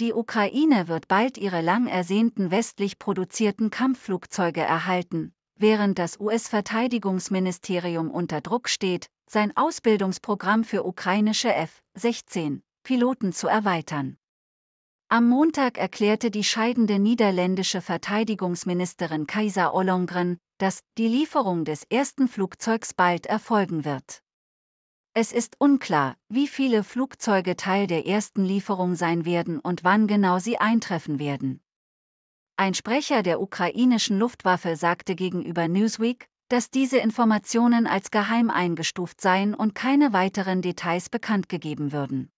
Die Ukraine wird bald ihre lang ersehnten westlich produzierten Kampfflugzeuge erhalten, während das US-Verteidigungsministerium unter Druck steht, sein Ausbildungsprogramm für ukrainische F-16 Piloten zu erweitern. Am Montag erklärte die scheidende niederländische Verteidigungsministerin Kaiser Ollongren, dass die Lieferung des ersten Flugzeugs bald erfolgen wird. Es ist unklar, wie viele Flugzeuge Teil der ersten Lieferung sein werden und wann genau sie eintreffen werden. Ein Sprecher der ukrainischen Luftwaffe sagte gegenüber Newsweek, dass diese Informationen als geheim eingestuft seien und keine weiteren Details bekannt gegeben würden.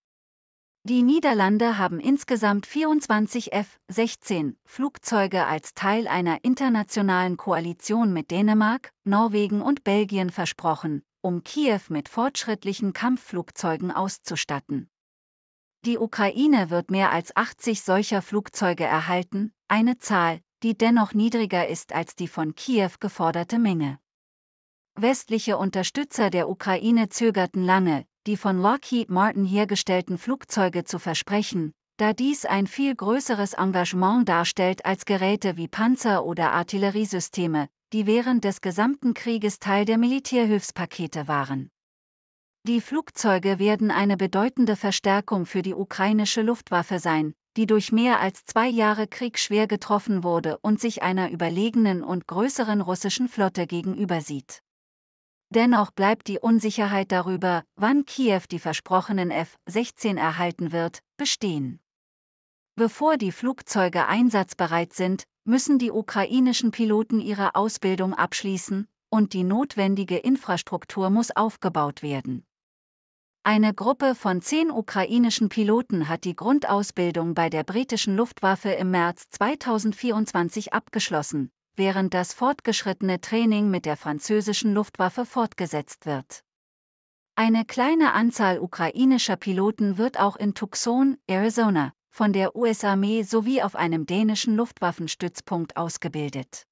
Die Niederlande haben insgesamt 24 F-16 Flugzeuge als Teil einer internationalen Koalition mit Dänemark, Norwegen und Belgien versprochen, um Kiew mit fortschrittlichen Kampfflugzeugen auszustatten. Die Ukraine wird mehr als 80 solcher Flugzeuge erhalten, eine Zahl, die dennoch niedriger ist als die von Kiew geforderte Menge. Westliche Unterstützer der Ukraine zögerten lange, die von Lockheed Martin hergestellten Flugzeuge zu versprechen, da dies ein viel größeres Engagement darstellt als Geräte wie Panzer oder Artilleriesysteme, die während des gesamten Krieges Teil der Militärhilfspakete waren. Die Flugzeuge werden eine bedeutende Verstärkung für die ukrainische Luftwaffe sein, die durch mehr als zwei Jahre Krieg schwer getroffen wurde und sich einer überlegenen und größeren russischen Flotte gegenübersieht. Dennoch bleibt die Unsicherheit darüber, wann Kiew die versprochenen F-16 erhalten wird, bestehen. Bevor die Flugzeuge einsatzbereit sind, müssen die ukrainischen Piloten ihre Ausbildung abschließen, und die notwendige Infrastruktur muss aufgebaut werden. Eine Gruppe von zehn ukrainischen Piloten hat die Grundausbildung bei der britischen Luftwaffe im März 2024 abgeschlossen, während das fortgeschrittene Training mit der französischen Luftwaffe fortgesetzt wird. Eine kleine Anzahl ukrainischer Piloten wird auch in Tucson, Arizona, von der US-Armee sowie auf einem dänischen Luftwaffenstützpunkt ausgebildet.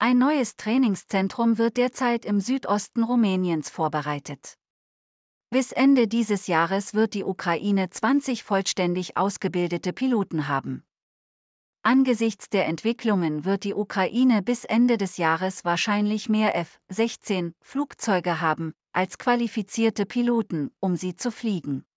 Ein neues Trainingszentrum wird derzeit im Südosten Rumäniens vorbereitet. Bis Ende dieses Jahres wird die Ukraine 20 vollständig ausgebildete Piloten haben. Angesichts der Entwicklungen wird die Ukraine bis Ende des Jahres wahrscheinlich mehr F-16 Flugzeuge haben als qualifizierte Piloten, um sie zu fliegen.